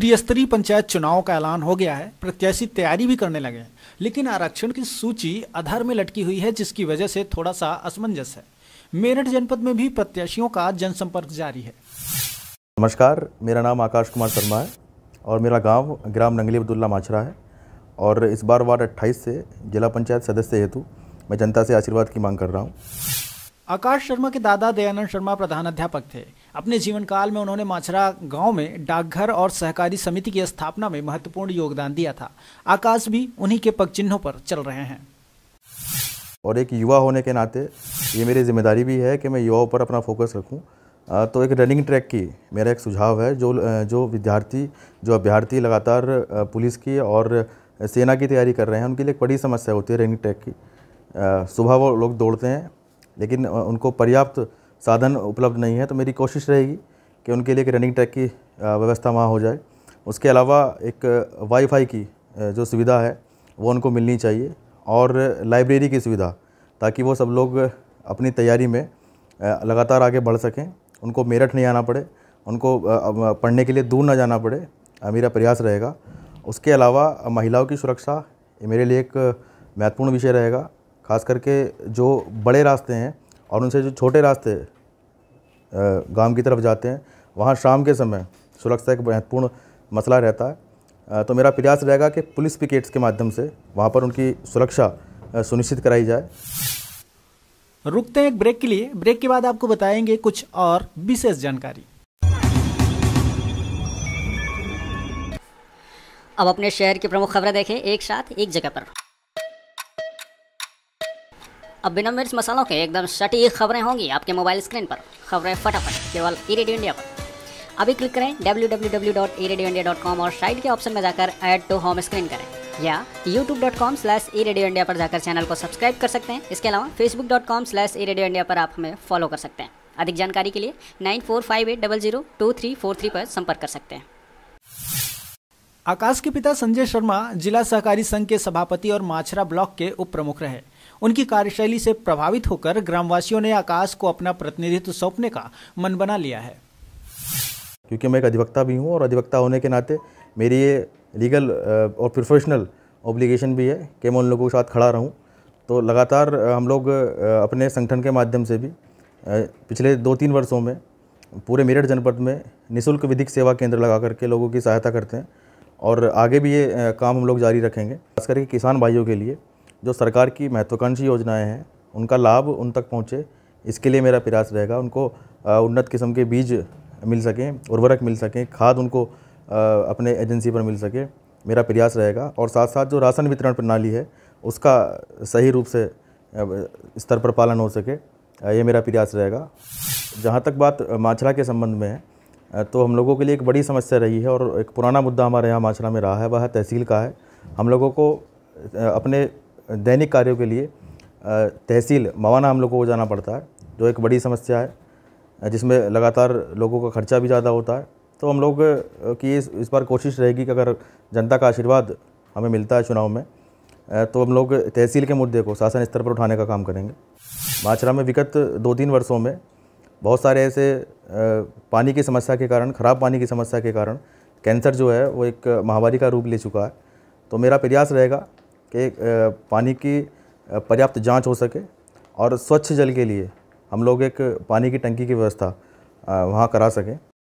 त्रिस्तरीय पंचायत चुनाव का ऐलान हो गया है प्रत्याशी तैयारी भी करने लगे हैं लेकिन आरक्षण की सूची आधार में लटकी हुई है जिसकी वजह से थोड़ा सा असमंजस है मेरठ जनपद में भी प्रत्याशियों का जनसंपर्क जारी है नमस्कार मेरा नाम आकाश कुमार शर्मा है और मेरा गांव ग्राम नंगली अब्दुल्ला माछरा है और इस बार वार्ड अट्ठाईस से जिला पंचायत सदस्य हेतु मैं जनता से आशीर्वाद की मांग कर रहा हूँ आकाश शर्मा के दादा दयानंद शर्मा प्रधानाध्यापक थे अपने जीवन काल में उन्होंने माछरा गांव में डाकघर और सहकारी समिति की स्थापना में महत्वपूर्ण योगदान दिया था आकाश भी उन्हीं के पग चिन्हों पर चल रहे हैं और एक युवा होने के नाते ये मेरी जिम्मेदारी भी है कि मैं युवाओं पर अपना फोकस रखूँ तो एक रनिंग ट्रैक की मेरा एक सुझाव है जो जो विद्यार्थी जो अभ्यर्थी लगातार पुलिस की और सेना की तैयारी कर रहे हैं उनके लिए एक बड़ी समस्या होती है रनिंग ट्रैक की सुबह वो लोग दौड़ते हैं लेकिन उनको पर्याप्त साधन उपलब्ध नहीं है तो मेरी कोशिश रहेगी कि उनके लिए एक रनिंग ट्रैक की व्यवस्था वहाँ हो जाए उसके अलावा एक वाईफाई की जो सुविधा है वो उनको मिलनी चाहिए और लाइब्रेरी की सुविधा ताकि वो सब लोग अपनी तैयारी में लगातार आगे बढ़ सकें उनको मेरठ नहीं आना पड़े उनको पढ़ने के लिए दूर ना जाना पड़े मेरा प्रयास रहेगा उसके अलावा महिलाओं की सुरक्षा मेरे लिए एक महत्वपूर्ण विषय रहेगा खास करके जो बड़े रास्ते हैं और उनसे जो छोटे रास्ते गांव की तरफ जाते हैं वहाँ शाम के समय सुरक्षा एक महत्वपूर्ण मसला रहता है तो मेरा प्रयास रहेगा कि पुलिस पिकेट्स के माध्यम से वहाँ पर उनकी सुरक्षा सुनिश्चित कराई जाए रुकते हैं एक ब्रेक के लिए ब्रेक के बाद आपको बताएंगे कुछ और विशेष जानकारी अब अपने शहर की प्रमुख खबरें देखें एक साथ एक जगह पर अब बिना मिर्च मसालों के एकदम सटीक खबरें होंगी आपके मोबाइल स्क्रीन पर खबरें फटाफट केवल ई रेडियो इंडिया पर अभी क्लिक करें www.eradioindia.com और साइट के ऑप्शन में जाकर ऐड टू होम स्क्रीन करें या youtube.com रेडियो इंडिया पर जाकर चैनल को सब्सक्राइब कर सकते हैं इसके अलावा facebook.com रेडियो eradioindia पर आप हमें फॉलो कर सकते हैं अधिक जानकारी के लिए nine four five eight double zero two three four three पर संपर्क कर सकते हैं आकाश के पिता संजय शर्मा जिला सहकारी संघ के सभापति और माछरा ब्लॉक के उप प्रमुख रहे उनकी कार्यशैली से प्रभावित होकर ग्रामवासियों ने आकाश को अपना प्रतिनिधित्व सौंपने का मन बना लिया है क्योंकि मैं एक अधिवक्ता भी हूँ और अधिवक्ता होने के नाते मेरी ये लीगल और प्रोफेशनल ऑब्लिगेशन भी है कि मैं उन लोगों के साथ खड़ा रहूँ तो लगातार हम लोग अपने संगठन के माध्यम से भी पिछले दो तीन वर्षों में पूरे मेरठ जनपद में निशुल्क विधिक सेवा केंद्र लगा करके लोगों की सहायता करते हैं और आगे भी ये काम हम लोग जारी रखेंगे खास करके किसान भाइयों के लिए जो सरकार की महत्वाकांक्षी योजनाएं हैं उनका लाभ उन तक पहुंचे इसके लिए मेरा प्रयास रहेगा उनको उन्नत किस्म के बीज मिल सकें उर्वरक मिल सकें खाद उनको अपने एजेंसी पर मिल सके मेरा प्रयास रहेगा और साथ साथ जो राशन वितरण प्रणाली है उसका सही रूप से स्तर पर पालन हो सके ये मेरा प्रयास रहेगा जहाँ तक बात माछरा के संबंध में है तो हम लोगों के लिए एक बड़ी समस्या रही है और एक पुराना मुद्दा हमारे यहाँ माछरा में रहा है वह तहसील का है हम लोगों को अपने दैनिक कार्यों के लिए तहसील मवाना हम लोगों को जाना पड़ता है जो एक बड़ी समस्या है जिसमें लगातार लोगों का खर्चा भी ज़्यादा होता है तो हम लोग की इस, इस बार कोशिश रहेगी कि अगर जनता का आशीर्वाद हमें मिलता है चुनाव में तो हम लोग तहसील के मुद्दे को शासन स्तर पर उठाने का काम करेंगे माचरा में विगत दो तीन वर्षों में बहुत सारे ऐसे पानी की समस्या के कारण ख़राब पानी की समस्या के कारण कैंसर जो है वो एक महामारी का रूप ले चुका है तो मेरा प्रयास रहेगा कि पानी की पर्याप्त जांच हो सके और स्वच्छ जल के लिए हम लोग एक पानी की टंकी की व्यवस्था वहाँ करा सकें